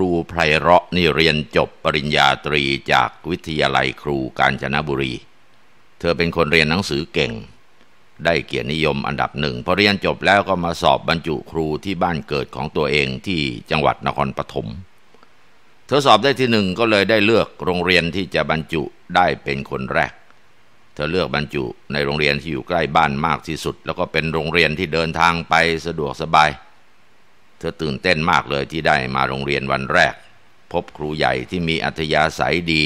รูไพเราะนี่เรียนจบปริญญาตรีจากวิทยาลัยครูกาญจนบุรี เธอเป็นคนเรียนหนังสือเก่ง ได้เกียรตินิยมอันดับหนึ่งพอเรียนจบแล้วก็มาสอบบรรจุครูที่บ้านเกิดของตัวเองที่จังหวัดนครปฐม เธอสอบได้ที่หนึ่งก็เลยได้เลือกโรงเรียนที่จะบรรจุได้เป็นคนแรก เธอเลือกบรรจุในโรงเรียนที่อยู่ใกล้บ้านมากที่สุด แล้วก็เป็นโรงเรียนที่เดินทางไปสะดวกสบายเธอตื่นเต้นมากเลยที่ได้มาโรงเรียนวันแรก พบครูใหญ่ที่มีอัธยาศัยดี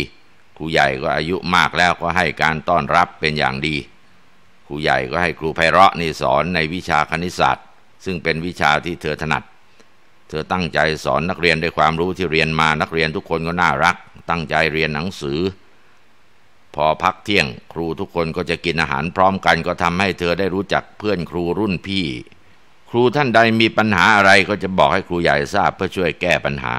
ครูใหญ่ก็อายุมากแล้วก็ให้การต้อนรับเป็นอย่างดี ครูใหญ่ก็ให้ครูไพเราะนี่สอนในวิชาคณิตศาสตร์ ซึ่งเป็นวิชาที่เธอถนัด เธอตั้งใจสอนนักเรียนด้วยความรู้ที่เรียนมานักเรียนทุกคนก็น่ารัก ตั้งใจเรียนหนังสือ พอพักเที่ยง ครูทุกคนก็จะกินอาหารพร้อมกันก็ทำให้เธอได้รู้จักเพื่อนครูรุ่นพี่ครูท่านใดมีปัญหาอะไรก็จะบอกให้ครูใหญ่ทราบเพื่อช่วยแก้ปัญหา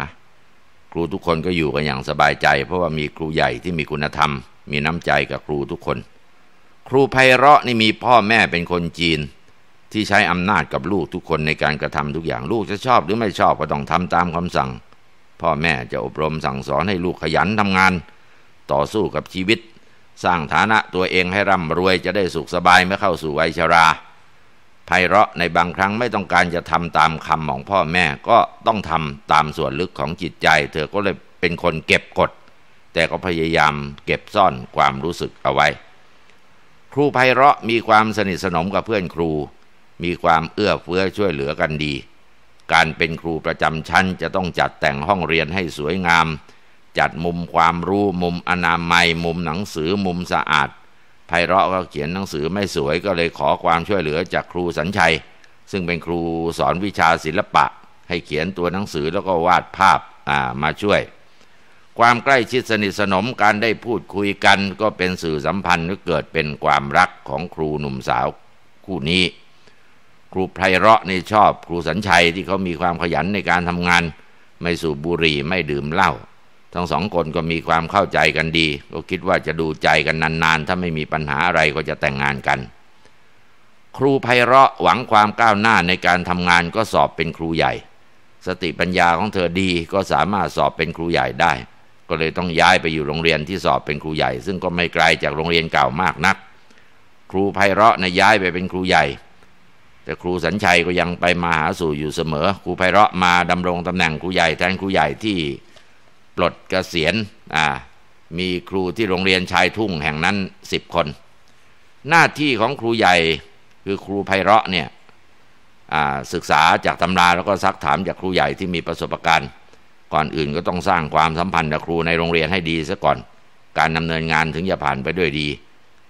ครูทุกคนก็อยู่กันอย่างสบายใจ เพราะว่ามีครูใหญ่ที่มีคุณธรรม มีน้ำใจกับครูทุกคน ครูไพเราะนี่มีพ่อแม่เป็นคนจีน ที่ใช้อำนาจกับลูกทุกคนในการกระทำทุกอย่างลูกจะชอบหรือไม่ชอบก็ต้องทำตามคำสั่ง พ่อแม่จะอบรมสั่งสอนให้ลูกขยันทำงาน ต่อสู้กับชีวิต สร้างฐานะตัวเองให้ร่ำรวยจะได้สุขสบายเมื่อเข้าสู่วัยชราไพเราะในบางครั้งไม่ต้องการจะทำตามคำของพ่อแม่ก็ต้องทำตามส่วนลึกของจิตใจ เธอก็เลยเป็นคนเก็บกดแต่ก็พยายามเก็บซ่อนความรู้สึกเอาไว้ ครูไพเราะมีความสนิทสนมกับเพื่อนครู มีความเอื้อเฟื้อช่วยเหลือกันดี การเป็นครูประจำชั้นจะต้องจัดแต่งห้องเรียนให้สวยงาม จัดมุมความรู้มุมอนามัย มุมหนังสือมุมสะอาดไพเราะก็เขียนหนังสือไม่สวยก็เลยขอความช่วยเหลือจากครูสัญชัย ซึ่งเป็นครูสอนวิชาศิลปะ ให้เขียนตัวหนังสือแล้วก็วาดภาพมาช่วย ความใกล้ชิดสนิทสนมการได้พูดคุยกันก็เป็นสื่อสัมพันธ์ก็เกิดเป็นความรักของครูหนุ่มสาวคู่นี้ ครูไพเราะนี่ชอบครูสัญชัยที่เขามีความขยันในการทำงาน ไม่สูบบุหรี่ไม่ดื่มเหล้าทั้งสองคนก็มีความเข้าใจกันดีก็คิดว่าจะดูใจกันนานๆ ถ้าไม่มีปัญหาอะไรก็จะแต่งงานกัน ครูไพเราะหวังความก้าวหน้าในการทำงานก็สอบเป็นครูใหญ่ สติปัญญาของเธอดีก็สามารถสอบเป็นครูใหญ่ได้ ก็เลยต้องย้ายไปอยู่โรงเรียนที่สอบเป็นครูใหญ่ ซึ่งก็ไม่ไกลจากโรงเรียนเก่ามากนัก ครูไพเราะนะย้ายไปเป็นครูใหญ่ แต่ครูสัญชัยก็ยังไปมาหาสู่อยู่เสมอ ครูไพเราะมาดำรงตำแหน่งครูใหญ่แทนครูใหญ่ที่ปลดกเกษียณ มีครูที่โรงเรียนชายทุ่งแห่งนั้นสิบคน หน้าที่ของครูใหญ่คือครูไพเราะเนี่ยศึกษาจากตำราแล้วก็ซักถามจากครูใหญ่ที่มีประสบการณ์ ก่อนอื่นก็ต้องสร้างความสัมพันธ์กับครูในโรงเรียนให้ดีซะก่อน การดำเนินงานถึงจะผ่านไปด้วยดี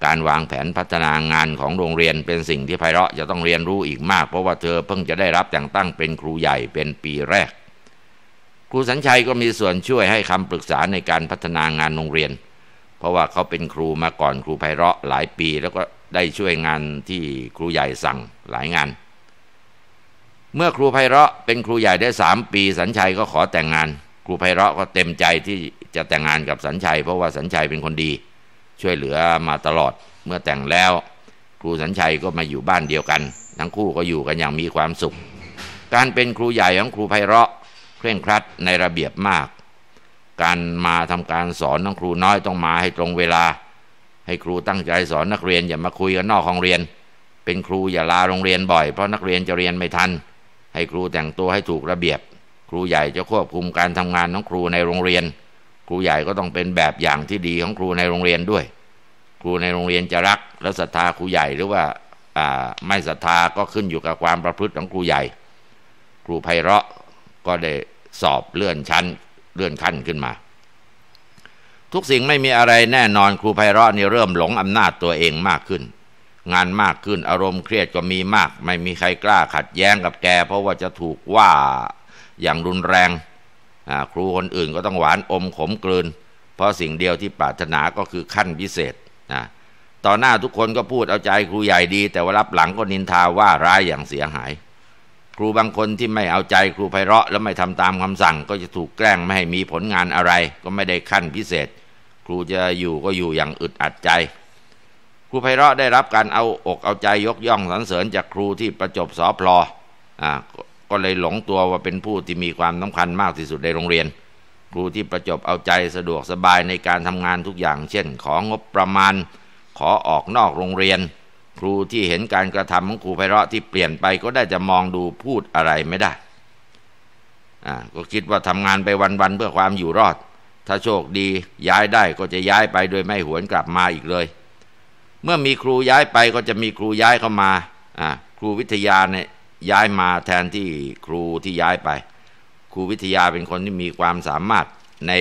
การวางแผนพัฒนางานของโรงเรียนเป็นสิ่งที่ไพเราะจะต้องเรียนรู้อีกมากเพราะว่าเธอเพิ่งจะได้รับแต่งตั้งเป็นครูใหญ่เป็นปีแรกครูสัญชัยก็มีส่วนช่วยให้ คำ ปรึกษาในการพัฒนางานโรงเรียน เพราะว่าเขาเป็นครูมาก่อนครูไพเราะหลายปี แล้วก็ได้ช่วยงานที่ครูใหญ่สั่งหลายงาน เมื่อครูไพเราะ เป็นครูใหญ่ได้สามปี สัญชัยก็ขอแต่งงาน ครูไพเราะก็เต็มใจที่จะแต่งงานกับสัญชัย เพราะว่าสัญชัยเป็นคนดี ช่วยเหลือมาตลอด เมื่อแต่งแล้วครูสัญชัยก็มาอยู่บ้านเดียวกัน ทั้งคู่ก็อยู่กันอย่างมีความสุข การเป็นครูใหญ่ของครูไพเราะเคร่งครัดในระเบียบมาก การมาทำการสอน้องครูน้อยต้องมาให้ตรงเวลา ให้ครูตั้งใจสอนนักเรียนอย่ามาคุยกันนอกห้องเรียน เป็นครูอย่าลาโรงเรียนบ่อยเพราะนักเรียนจะเรียนไม่ทัน ให้ครูแต่งตัวให้ถูกระเบียบ ครูใหญ่จะควบคุมการทำงานของครูในโรงเรียน ครูใหญ่ก็ต้องเป็นแบบอย่างที่ดีของครูในโรงเรียนด้วย ครูในโรงเรียนจะรักและศรัทธาครูใหญ่หรือว่าไม่ศรัทธาก็ขึ้นอยู่กับความประพฤติของครูใหญ่ ครูไพเราะก็ได้สอบเลื่อนชั้นเลื่อนขั้นขึ้นมา ทุกสิ่งไม่มีอะไรแน่นอนครูไพเราะนี่เริ่มหลงอำนาจตัวเองมากขึ้น งานมากขึ้นอารมณ์เครียดก็มีมาก ไม่มีใครกล้าขัดแย้งกับแก เพราะว่าจะถูกว่าอย่างรุนแรงครูคนอื่นก็ต้องหวานอมขมกลืน เพราะสิ่งเดียวที่ปรารถนาก็คือขั้นพิเศษนะต่อหน้าทุกคนก็พูดเอาใจครูใหญ่ดี แต่ว่ารับหลังก็นินทาว่าร้ายอย่างเสียหายครูบางคนที่ไม่เอาใจ ครูไพเราะแล้วไม่ทำตามคำสั่งก็จะถูกแกล้งไม่ให้มีผลงานอะไร ก็ไม่ได้ขั้นพิเศษ ครูจะอยู่ก็อยู่อย่างอึดอัดใจ ครูไพเราะได้รับการเอาอกเอาใจยกย่องสรรเสริญจากครูที่ประจบสอพลออ่าก็เลยหลงตัวว่าเป็นผู้ที่มีความสาคัญมากที่สุดในโรงเรียน ครูที่ประจบเอาใจสะดวกสบายในการทำงานทุกอย่าง เช่น ของงบประมาณ ขอออกนอกโรงเรียนครูที่เห็นการกระทำของครูไพเราะที่เปลี่ยนไปก็ได้จะมองดูพูดอะไรไม่ได้ อ่าก็คิดว่าทำงานไปวันๆเพื่อความอยู่รอด ถ้าโชคดีย้ายได้ก็จะย้ายไปโดยไม่หวนกลับมาอีกเลย เมื่อมีครูย้ายไปก็จะมีครูย้ายเข้ามาครูวิทยาเนี่ยย้ายมาแทนที่ครูที่ย้ายไป ครูวิทยาเป็นคนที่มีความสามารถใน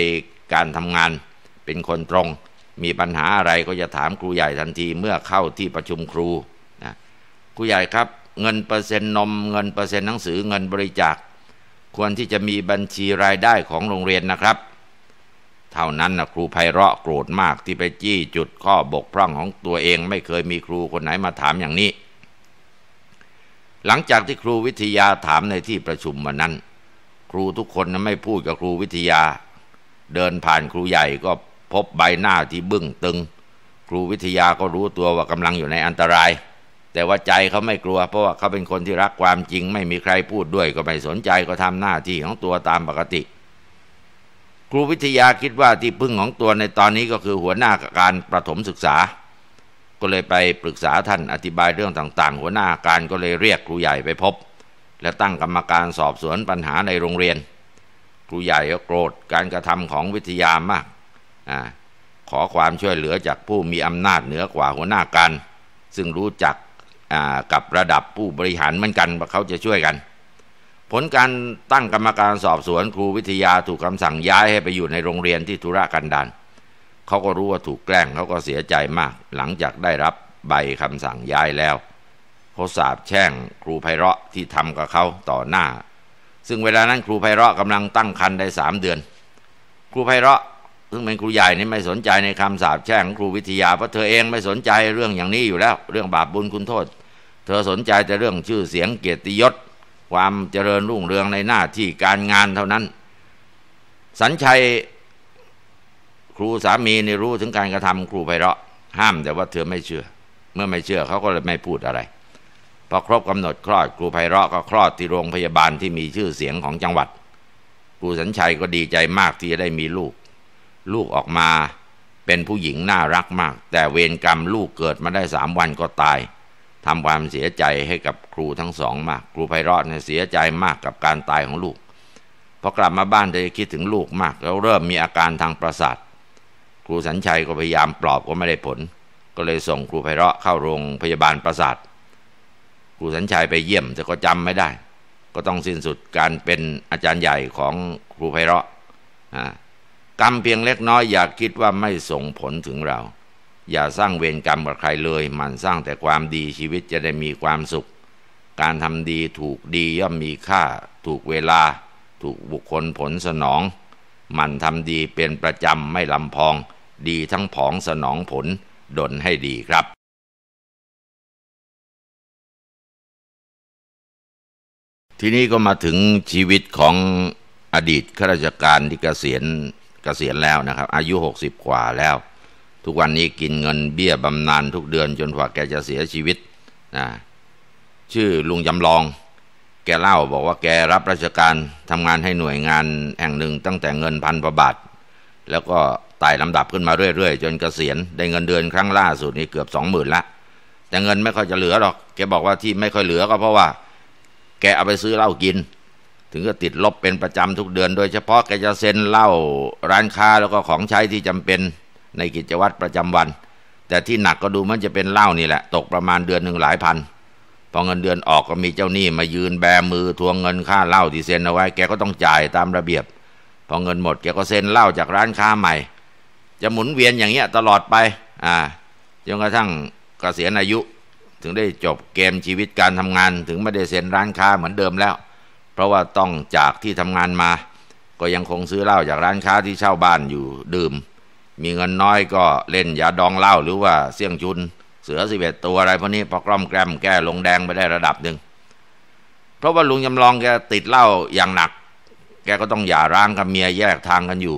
การทำงานเป็นคนตรงมีปัญหาอะไรก็จะถามครูใหญ่ทันทีเมื่อเข้าที่ประชุมครูนะครูใหญ่ครับเงินเปอร์เซ็นต์นมเงินเปอร์เซ็นต์หนังสือเงินบริจาค ควรที่จะมีบัญชีรายได้ของโรงเรียนนะครับ เท่านั้นนะครูไพเราะโกรธมากที่ไปจี้จุดข้อบกพร่องของตัวเอง ไม่เคยมีครูคนไหนมาถามอย่างนี้ หลังจากที่ครูวิทยาถามในที่ประชุมวันนั้น ครูทุกคนนะไม่พูดกับครูวิทยา เดินผ่านครูใหญ่ก็พบใบหน้าที่บึ้งตึง ครูวิทยาก็รู้ตัวว่ากำลังอยู่ในอันตราย แต่ว่าใจเขาไม่กลัว เพราะว่าเขาเป็นคนที่รักความจริง ไม่มีใครพูดด้วยก็ไม่สนใจก็ทำหน้าที่ของตัวตามปกติ ครูวิทยาคิดว่าที่พึ่งของตัวในตอนนี้ก็คือหัวหน้าการประถมศึกษา ก็เลยไปปรึกษาท่านอธิบายเรื่องต่าง ๆ หัวหน้าการก็เลยเรียกครูใหญ่ไปพบ และตั้งกรรมการสอบสวนปัญหาในโรงเรียน ครูใหญ่ก็โกรธการกระทำของวิทยามากขอความช่วยเหลือจากผู้มีอำนาจเหนือกว่าหัวหน้ากันซึ่งรู้จักกับระดับผู้บริหารเหมือนกัน ว่าเขาจะช่วยกัน ผลการตั้งกรรมการสอบสวนครูวิทยาถูกคำสั่งย้ายให้ไปอยู่ในโรงเรียนที่ธุระกันดานเขาก็รู้ว่าถูกแกล้งเขาก็เสียใจมาก หลังจากได้รับใบคำสั่งย้ายแล้วเขาสาบแช่งครูไพเราะที่ทำกับเขาต่อหน้า ซึ่งเวลานั้นครูไพเราะกำลังตั้งครรภ์ได้สามเดือน ครูไพเราะึ่งเป็นครูใหญ่นี่ไม่สนใจในคำสาปแช่งของครูวิทยาเพราะเธอเองไม่สนใจเรื่องอย่างนี้อยู่แล้ว เรื่องบาปบุญคุณโทษ เธอสนใจแต่เรื่องชื่อเสียงเกียรติยศ ความเจริญรุ่งเรืองในหน้าที่การงานเท่านั้นสัญชัยครูสามีนี่รู้ถึงการกระทำครูไพเราะ ห้ามแต่ว่าเธอไม่เชื่อ เมื่อไม่เชื่อเขาก็เลยไม่พูดอะไรพอครบกำหนดคลอดครูไพเราะก็คลอดที่โรงพยาบาลที่มีชื่อเสียงของจังหวัด ครูสัญชัยก็ดีใจมากที่จะได้มีลูกลูกออกมาเป็นผู้หญิงน่ารักมาก แต่เวรกรรมลูกเกิดมาได้สามวันก็ตายทำความเสียใจให้กับครูทั้งสองมาก ครูไพเราะเนี่ยเสียใจมากกับการตายของลูกพอกลับมาบ้านเธอคิดถึงลูกมาก แล้วเริ่มมีอาการทางประสาทครูสัญชัยก็พยายามปลอบก็ไม่ได้ผล ก็เลยส่งครูไพเราะเข้าโรงพยาบาลประสาท ครูสัญชัยไปเยี่ยมแต่ก็จำไม่ได้ ก็ต้องสิ้นสุดการเป็นอาจารย์ใหญ่ของครูไพเราะอ่ากรรมเพียงเล็กน้อยอย่าคิดว่าไม่ส่งผลถึงเรา อย่าสร้างเวรกรรมกับใครเลยมันสร้างแต่ความดีชีวิตจะได้มีความสุข การทำดีถูกดีย่อมมีค่าถูกเวลา ถูกบุคคลผลสนองมันทำดีเป็นประจำไม่ลำพองดีทั้งผองสนองผลดลให้ดีครับ ทีนี้ก็มาถึงชีวิตของอดีตข้าราชการที่เกษียณกษียณแล้วนะครับ อายุ 60กว่าแล้ว ทุกวันนี้กินเงินเบี้ยบำนาญทุกเดือนจนกว่าแกจะเสียชีวิตนะชื่อลุงจำลอง แกเล่าบอกว่าแกรับราชการทำงานให้หน่วยงานแห่งหนึ่งตั้งแต่เงินพันประบาทแล้วก็ไต่ลำดับขึ้นมาเรื่อยๆ จนกเกษียณได้เงินเดือนครั้งล่าสุดนี่เกือบสองหมื่นละแต่เงินไม่ค่อยจะเหลือหรอกแกบอกว่าที่ไม่ค่อยเหลือก็เพราะว่าแกเอาไปซื้อเหล้ากินถึงก็ติดลบเป็นประจำทุกเดือนโดยเฉพาะแกจะเซ็นเหล้าร้านค้าแล้วก็ของใช้ที่จำเป็นในกิจวัตรประจำวัน แต่ที่หนักก็ดูมันจะเป็นเหล้านี่แหละ ตกประมาณเดือนหนึ่งหลายพันพอเงินเดือนออกก็มีเจ้าหนี้มายืนแบมือทวงเงินค่าเหล้าที่เซ็นเอาไว้แกก็ต้องจ่ายตามระเบียบ พอเงินหมดแกก็เซ็นเหล้าจากร้านค้าใหม่จะหมุนเวียนอย่างเงี้ยตลอดไปอ่าจนกระทั่งกเกษียณอายุถึงได้จบเกมชีวิตการทำงานถึงไม่ได้เซ็นร้านค้าเหมือนเดิมแล้วเพราะว่าต้องจากที่ทำงานมา ก็ยังคงซื้อเหล้าจากร้านค้าที่เช่าบ้านอยู่ดื่ม มีเงินน้อยก็เล่นยาดองเหล้าหรือว่าเสี่ยงชุน เสือสิบเอ็ดตัวอะไรพวกนี้พอกล่อมแกล้มแก้ลงแดงไปได้ระดับหนึ่ง เพราะว่าลุงจำลองแกติดเหล้าอย่างหนัก แกก็ต้องหย่าร้างกับเมียแยกทางกันอยู่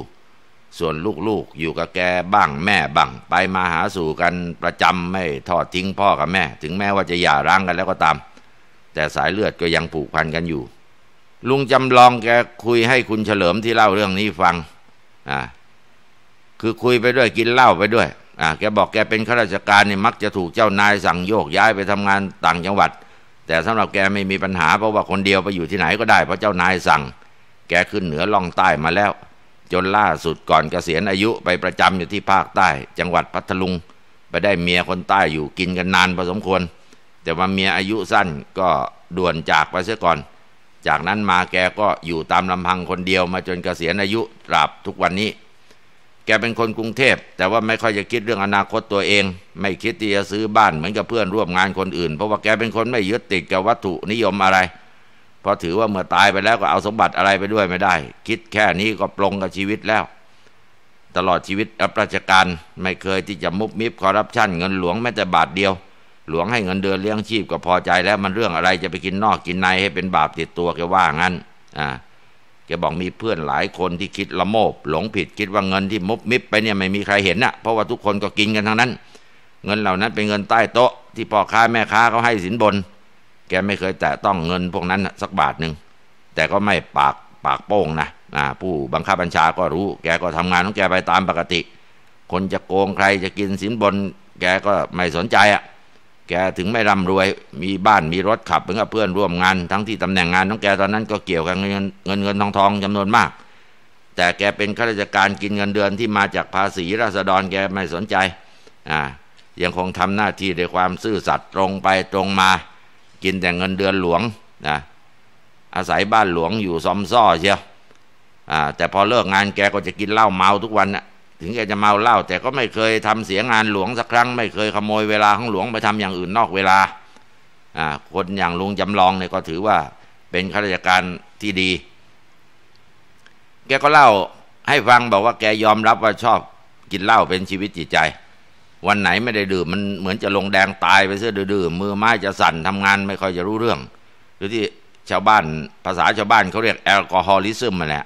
ส่วนลูก ๆ อยู่กับแกบ้างแม่บ้างไปมาหาสู่กันประจำไม่ทอดทิ้งพ่อกับแม่ ถึงแม้ว่าจะหย่าร้างกันแล้วก็ตาม แต่สายเลือดก็ยังผูกพันกันอยู่ลุงจำลองแกคุยให้คุณเฉลิมที่เล่าเรื่องนี้ฟัง อ่า คือคุยไปด้วยกินเหล้าไปด้วย อ่าแกบอกแกเป็นข้าราชการเนี่ยมักจะถูกเจ้านายสั่งโยกย้ายไปทำงานต่างจังหวัด แต่สำหรับแกไม่มีปัญหา เพราะว่าคนเดียวไปอยู่ที่ไหนก็ได้ เพราะเจ้านายสั่ง แกขึ้นเหนือล่องใต้มาแล้ว จนล่าสุดก่อนเกษียณอายุไปประจำอยู่ที่ภาคใต้ จังหวัดพัทลุงไปได้เมียคนใต้อยู่กินกันนานพอสมควร แต่ว่าเมียอายุสั้นก็ด่วนจากไปเสียก่อนจากนั้นมาแกก็อยู่ตามลำพังคนเดียวมาจนเกษียณอายุตราบทุกวันนี้ แกเป็นคนกรุงเทพแต่ว่าไม่ค่อยจะคิดเรื่องอนาคตตัวเอง ไม่คิดที่จะซื้อบ้านเหมือนกับเพื่อนร่วมงานคนอื่นเพราะว่าแกเป็นคนไม่ยึดติดกับวัตถุนิยมอะไรเพราะถือว่าเมื่อตายไปแล้วก็เอาสมบัติอะไรไปด้วยไม่ได้ คิดแค่นี้ก็ปลงกับชีวิตแล้ว ตลอดชีวิตรับราชการไม่เคยที่จะมุบมิบคอร์รัปชันเงินหลวงแม้แต่บาทเดียวหลวงให้เงินเดือนเลี้ยงชีพก็พอใจแล้วมันเรื่องอะไรจะไปกินนอกกินในให้เป็นบาปติดตัวแกว่างั้น อ่า แกบอกมีเพื่อนหลายคนที่คิดละโมบ หลงผิดคิดว่าเงินที่มุบมิบไปเนี่ยไม่มีใครเห็นนะ่ะเพราะว่าทุกคนก็กินกันทั้งนั้น เงินเหล่านั้นเป็นเงินใต้โต๊ะที่พ่อค้าแม่ค้าเขาให้สินบนแกไม่เคยแตะต้องเงินพวกนั้น สักบาทหนึ่งแต่ก็ไม่ปากปากโป้งนะ อ่า ผู้บังคับบัญชาก็รู้ แกก็ทำงานของแกไปตามปกติ คนจะโกงใครจะกินสินบนแกก็ไม่สนใจอะ่ะแกถึงไม่ร่ำรวย มีบ้านมีรถขับเหมือนกับเพื่อนร่วมงาน ทั้งที่ตำแหน่งงานของแกตอนนั้นก็เกี่ยวกับเงินเงินเงินทองทองจำนวนมาก แต่แกเป็นข้าราชการกินเงินเดือนที่มาจากภาษี ราษฎรแกไม่สนใจอ่ายังคงทำหน้าที่ด้วยความซื่อสัตย์ตรงไปตรงมา กินแต่เงินเดือนหลวงนะอาศัยบ้านหลวงอยู่ซอมซ่อเชียวอ่าแต่พอเลิกงานแกก็จะกินเหล้าเมาทุกวันนะถึงแกจะเมาเหล้าแต่ก็ไม่เคยทำเสียงานหลวงสักครั้งไม่เคยขโมยเวลาของหลวงไปทำอย่างอื่นนอกเวลาอ่าคนอย่างลุงจำลองเนี่ยก็ถือว่าเป็นข้าราชการที่ดี แกก็เล่าให้ฟังบอกว่าแกยอมรับว่าชอบกินเหล้าเป็นชีวิตจิตใจ วันไหนไม่ได้ดื่มมันเหมือนจะลงแดงตายไปเสื้อดื้อมือไม้จะสั่นทำงานไม่ค่อยจะรู้เรื่องหรือที่ชาวบ้านภาษาชาวบ้านเขาเรียกแอลกอฮอลิซึมมาแหละ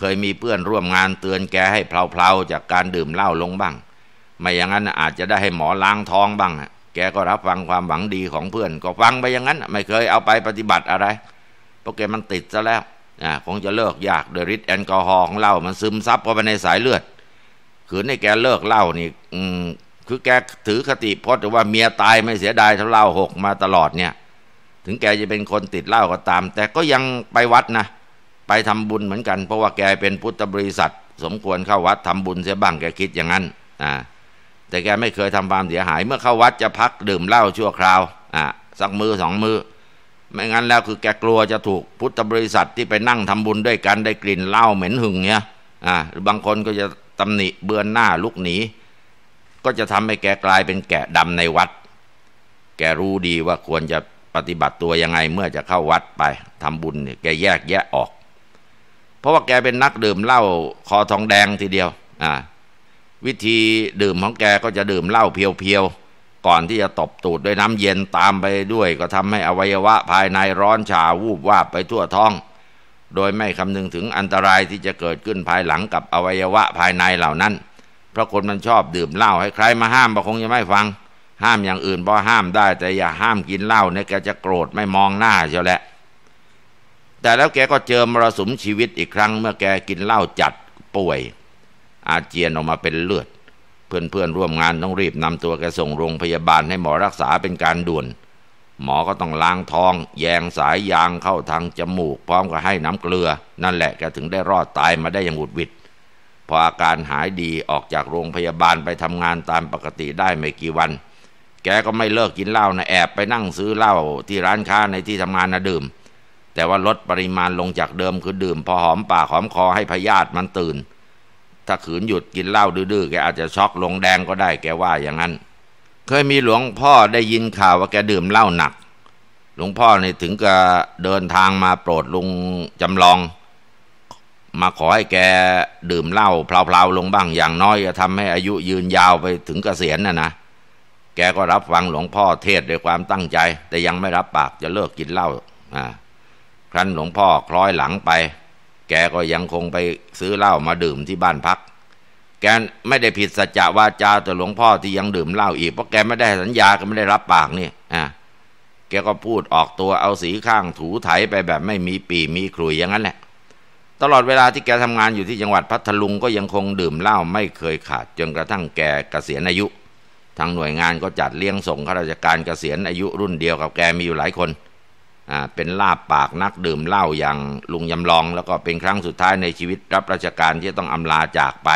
เคยมีเพื่อนร่วมงานเตือนแกให้เพลาๆจากการดื่มเหล้าลงบ้างไม่อย่างนั้นอาจจะได้ให้หมอล้างท้องบ้างแกก็รับฟังความหวังดีของเพื่อนก็ฟังไปอย่างนั้น ไม่เคยเอาไปปฏิบัติอะไรเพราะแกมันติดซะแล้วคงจะเลิกยากโดยฤทธิ์แอลกอฮอล์ของเหล้ามันซึมซับเข้าไปในสายเลือดคือในแกเลิกเหล้านี่อืมคือแกถือคติพจน์ว่าเมียตายไม่เสียดายทั้งเหล้าหกมาตลอดเนี่ย ถึงแกจะเป็นคนติดเหล้าก็ตาม แต่ก็ยังไปวัดนะไปทำบุญเหมือนกัน เพราะว่าแกเป็นพุทธบริษัท สมควรเข้าวัดทำบุญเสียบ้างแกคิดอย่างนั้นอ่าแต่แกไม่เคยทำความเสียหาย เมื่อเข้าวัดจะพักดื่มเหล้าชั่วคราวอ่าสักมือสองมือ ไม่งั้นแล้วคือแกกลัวจะถูกพุทธบริษัทที่ไปนั่งทำบุญด้วยกันได้กลิ่นเหล้าเหม็นหึงเนี่ยอ่าหรือบางคนก็จะตำหนิเบือนหน้าลุกหนีก็จะทำให้แกกลายเป็นแกะดำในวัด แกรู้ดีว่าควรจะปฏิบัติตัวยังไงเมื่อจะเข้าวัดไปทำบุญเนี่ยแกแยกแยะออกเพราะว่าแกเป็นนักดื่มเหล้าคอทองแดงทีเดียว อ่า วิธีดื่มของแกก็จะดื่มเหล้าเพียวๆก่อนที่จะตบตูดด้วยน้ำเย็นตามไปด้วย ก็ทำให้อวัยวะภายในร้อนชาวูบวาบไปทั่วท้อง โดยไม่คำนึงถึงอันตรายที่จะเกิดขึ้นภายหลังกับอวัยวะภายในเหล่านั้น เพราะคนมันชอบดื่มเหล้าให้ใครมาห้ามบกงคงจะไม่ฟัง ห้ามอย่างอื่นพอห้ามได้ แต่อย่าห้ามกินเหล้าเนี่ยแกจะโกรธไม่มองหน้าเชียวแหละแต่แล้วแกก็เจอมรสุมชีวิตอีกครั้งเมื่อแกกินเหล้าจัดป่วย อาเจียนออกมาเป็นเลือด เพื่อนๆร่วมงานต้องรีบนำตัวแกส่งโรงพยาบาลให้หมอรักษาเป็นการด่วนหมอก็ต้องล้างท้องแยงสายยางเข้าทางจมูกพร้อมกับให้น้ำเกลือ นั่นแหละแกถึงได้รอดตายมาได้อย่างหวุดหวิดพออาการหายดีออกจากโรงพยาบาลไปทำงานตามปกติได้ไม่กี่วัน แกก็ไม่เลิกกินเหล้านะแอบไปนั่งซื้อเหล้าที่ร้านค้าในที่ทำงานนะดื่มแต่ว่าลดปริมาณลงจากเดิมคือดื่มพอหอมปากหอมคอให้พยาธิมันตื่น ถ้าขืนหยุดกินเหล้าดื้อๆแกอาจจะช็อกลงแดงก็ได้แกว่าอย่างนั้น เคยมีหลวงพ่อได้ยินข่าวว่าแกดื่มเหล้าหนัก หลวงพ่อเนี่ถึงกับเดินทางมาโปรดลุงจำลอง มาขอให้แกดื่มเหล้าเพลาๆลงบ้าง อย่างน้อยจะทำให้อายุยืนยาวไปถึงกเกษียณน่ะนะแกก็รับฟังหลวงพ่อเทศด้วยความตั้งใจ แต่ยังไม่รับปากจะเลิกกินเหล้าอ่าครั้นหลวงพ่อคล้อยหลังไปแกก็ยังคงไปซื้อเหล้ามาดื่มที่บ้านพัก แกไม่ได้ผิดสัจจะวาจาต่อหลวงพ่อที่ยังดื่มเหล้าอีกเพราะแกไม่ได้สัญญาก็ไม่ได้รับปากนี่อ่ะแกก็พูดออกตัวเอาสีข้างถูไถไปแบบไม่มีปีมีครุยอย่างนั้นแหละตลอดเวลาที่แกทำงานอยู่ที่จังหวัดพัทลุงก็ยังคงดื่มเหล้าไม่เคยขาดจนกระทั่งแกเกษียณอายุ ทางหน่วยงานก็จัดเลี้ยงส่งข้าราชการเกษียณอายุรุ่นเดียวกับแกมีอยู่หลายคนเป็นลาบปากนักดื่มเหล้าอย่างลุง ยำลองแล้วก็เป็นครั้งสุดท้ายในชีวิตรับราชการที่ต้องอำลาจากไป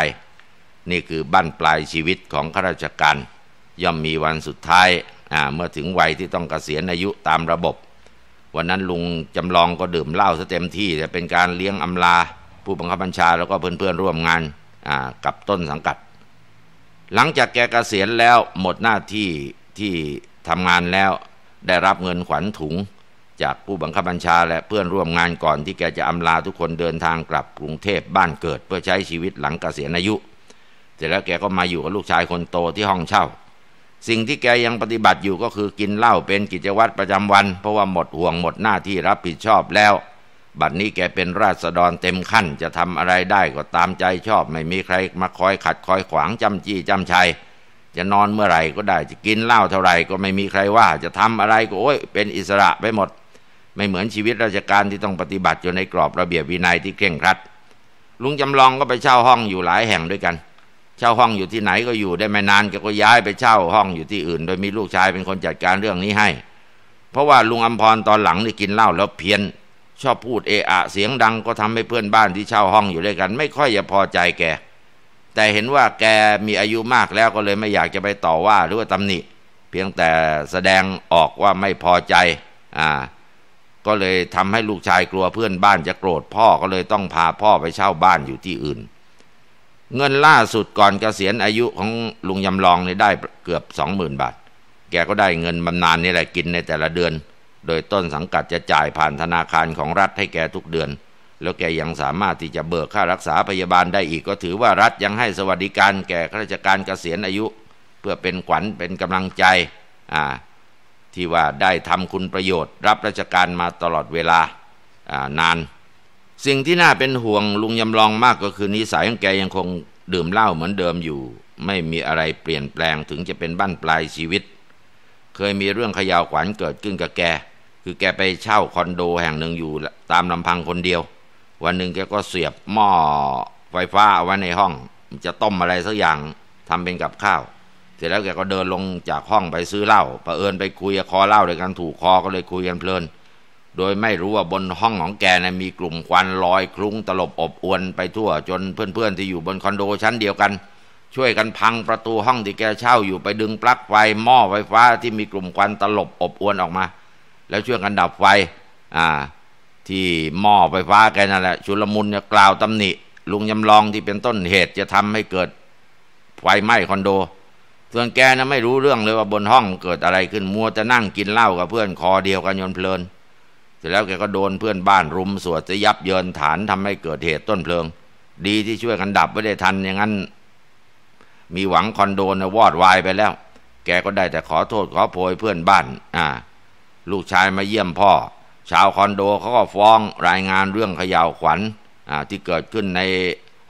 นี่คือบั้นปลายชีวิตของข้าราชการ ย่อมมีวันสุดท้ายเมื่อถึงวัยที่ต้องกเกษียณอายุตามระบบวันนั้นลุงจำลองก็ดื่มเหล้าซะเต็มที่แต่เป็นการเลี้ยงอำลาผู้บังคับบัญชาแล้วก็เพื่อนๆร่วมงานกับต้นสังกัด หลังจากแกเกษียณแล้วหมดหน้าที่ที่ทำงานแล้วได้รับเงินขวัญถุงจากผู้บังคับบัญชาและเพื่อนร่วมงานก่อนที่แกจะอำลาทุกคนเดินทางกลับกรุงเทพบ้านเกิดเพื่อใช้ชีวิตหลังเกษียณอายุ เสร็จแล้วแกก็มาอยู่กับลูกชายคนโตที่ห้องเช่า สิ่งที่แกยังปฏิบัติอยู่ก็คือกินเหล้าเป็นกิจวัตรประจำวัน เพราะว่าหมดห่วงหมดหน้าที่รับผิดชอบแล้ว บัดนี้แกเป็นราษฎรเต็มขั้น จะทำอะไรได้ก็ตามใจชอบไม่มีใคร มาคอยขัดคอยขวางจำจี้จำชัยจะนอนเมื่อไหร่ก็ได้จะกินเหล้าเท่าไหร่ก็ไม่มีใครว่า จะทำอะไรก็โอ้ยเป็นอิสระไปหมดไม่เหมือนชีวิตราชการที่ต้องปฏิบัติอยู่ในกรอบระเบียบวินัยที่เคร่งครัดลุงจำลองก็ไปเช่าห้องอยู่หลายแห่งด้วยกัน เช่าห้องอยู่ที่ไหนก็อยู่ได้ไม่นานแกก็ย้ายไปเช่าห้องอยู่ที่อื่น โดยมีลูกชายเป็นคนจัดการเรื่องนี้ให้ เพราะว่าลุงอัมพรตอนหลัง นี่กินเหล้าแล้วเพี้ยนชอบพูดเอะอะ เสียงดังก็ทำให้เพื่อนบ้านที่เช่าห้องอยู่ด้วยกัน ไม่ค่อยจะพอใจแก แต่เห็นว่าแกมีอายุมากแล้วก็เลยไม่อยากจะไปต่อว่าหรือว่าตำหนิ เพียงแต่แสดงออกว่าไม่พอใจ อ่าก็เลยทำให้ลูกชายกลัวเพื่อนบ้านจะโกรธพ่อก็เลยต้องพาพ่อไปเช่าบ้านอยู่ที่อื่น เงินล่าสุดก่อนกเกษียณอายุของลุงยำลองเนี่ยได้เกือบสองหมื่นบาทแกก็ได้เงินบำนาญนนี่แหละกินในแต่ละเดือน โดยต้นสังกัดจะจ่ายผ่านธนาคารของรัฐให้แกทุกเดือน แล้วแกยังสามารถที่จะเบิกค่ารักษาพยาบาลได้อีกก็ถือว่ารัฐยังให้สวัสดิการแก่ข้าราชการเกษียณอายุ เพื่อเป็นขวัญเป็นกำลังใจ อ่าที่ว่าได้ทำคุณประโยชน์ รับราชการมาตลอดเวลานาน สิ่งที่น่าเป็นห่วงลุงยำลองมากก็คือนิสัยของแกยังคงดื่มเหล้าเหมือนเดิมอยู่ ไม่มีอะไรเปลี่ยนแปลงถึงจะเป็นบั้นปลายชีวิต เคยมีเรื่องขยาวขวัญเกิดขึ้นกับแก คือแกไปเช่าคอนโดแห่งหนึ่งอยู่ตามลำพังคนเดียว วันหนึ่งแกก็เสียบหม้อไฟฟ้าเอาไว้ในห้องจะต้มอะไรสักอย่างทำเป็นกับข้าวเสร็จแล้วแกก็เดินลงจากห้องไปซื้อเหล้า ประเอินไปคุยคอเหล้าด้วยกันถูกคอ ก็เลยคุยกันเพลิน โดยไม่รู้ว่าบนห้องของแกนะมีกลุ่มควันลอยคลุ้งตลบอบอวนไปทั่ว จนเพื่อนๆที่อยู่บนคอนโดชั้นเดียวกันช่วยกันพังประตูห้องที่แกเช่าอยู่ไปดึงปลั๊กไฟหม้อไฟฟ้าที่มีกลุ่มควันตลบอบอวนออกมา แล้วช่วยกันดับไฟ อ่า ที่หม้อไฟฟ้าแกนั่นแหละ ชุลมุนกล่าวตำหนิลุงยำลองที่เป็นต้นเหตุจะทำให้เกิดไฟไหม้คอนโดส่วนแกนะไม่รู้เรื่องเลยว่าบนห้องเกิดอะไรขึ้นมัวจะนั่งกินเหล้ากับเพื่อนคอเดียวกันยนเพลิน เสร็จแล้วแกก็โดนเพื่อนบ้านรุม สวดจะยับเยินฐานทำให้เกิดเหตุต้นเพลิง ดีที่ช่วยกันดับไว้ได้ทันอย่างนั้น มีหวังคอนโดนะวอดวายไปแล้ว แกก็ได้แต่ขอโทษขอโพยเพื่อนบ้านอ่า ลูกชายมาเยี่ยมพ่อ ชาวคอนโดเขาก็ฟ้องรายงานเรื่องขยาวขวัญที่เกิดขึ้นใน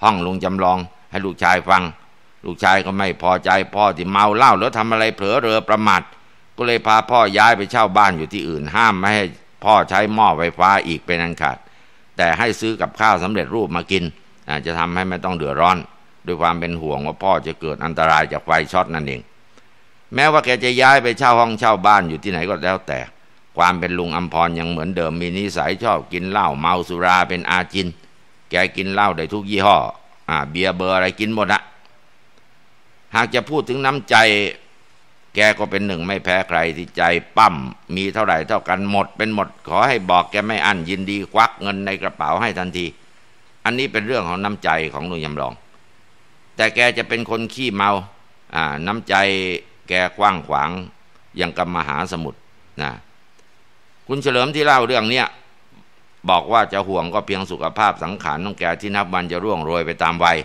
ห้องลุงจำลอง ให้ลูกชายฟังลูกชายก็ไม่พอใจพ่อที่เมา เหล้าแล้วทำอะไรเผลอเรือประมาทก็เลยพาพ่อย้ายไปเช่าบ้านอยู่ที่อื่นห้าม ไม่ให้พ่อใช้หม้อไฟฟ้าอีกเป็นอันขาดแต่ให้ซื้อกับข้าวสำเร็จรูปมากินอาจะทำให้ไม่ต้องเดือดร้อน ด้วยความเป็นห่วงว่าพ่อจะเกิดอันตรายจากไฟช็อตนั่นเองแม้ว่าแกจะย้ายไปเช่าห้องเช่าบ้านอยู่ที่ไหนก็แล้ว แต่ความเป็นลุงอัมพรยังเหมือนเดิมมีนิสัยชอบกินเหล้าเมาสุราเป็นอาจินแกกินเหล้าได้ทุกยี่ห้ออ่าเบียร์เบอร์อะไรกินหมดอะหากจะพูดถึงน้ำใจ แกก็เป็นหนึ่งไม่แพ้ใครที่ใจ ปั้มมีเท่าไหร่เท่ากันหมด เป็นหมดขอให้บอกแกไม่อั้นยินดี ควักเงินในกระเป๋าให้ทันที อันนี้เป็นเรื่องของน้ำใจของหนุ่ยยำรอง แต่แกจะเป็นคนขี้เมาอ่าน้ำใจแกกว้างขวางอย่างกับมหาสมุทรนะ คุณเฉลิมที่เล่าเรื่องเนี้ยบอกว่าจะห่วงก็เพียงสุขภาพสังขารของแกที่นับวันจะร่วงโรยไปตามวัย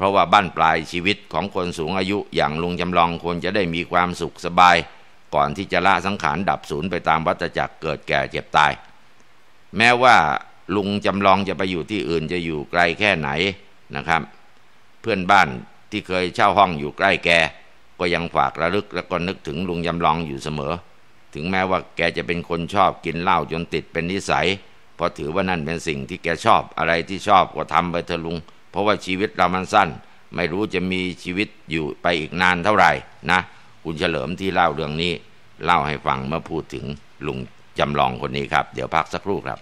เพราะว่าบ้านปลายชีวิตของคนสูงอายุอย่างลุงจำลองควรจะได้มีความสุขสบายก่อนที่จะละสังขารดับสูญไปตามวัฏจักรเกิดแก่เจ็บตาย แม้ว่าลุงจำลองจะไปอยู่ที่อื่นจะอยู่ไกลแค่ไหนนะครับ เพื่อนบ้านที่เคยเช่าห้องอยู่ใกล้แก ก็ยังฝากระลึกและก็นึกถึงลุงจำลองอยู่เสมอ ถึงแม้ว่าแกจะเป็นคนชอบกินเหล้าจนติดเป็นนิสัย เพราะถือว่านั่นเป็นสิ่งที่แกชอบอะไรที่ชอบก็ทำไปเถอะลุงเพราะว่าชีวิตเรามันสั้น ไม่รู้จะมีชีวิตอยู่ไปอีกนานเท่าไหร่นะ คุณเฉลิมที่เล่าเรื่องนี้ เล่าให้ฟังเมื่อพูดถึงลุงจำลองคนนี้ครับเดี๋ยวพักสักครู่ครับ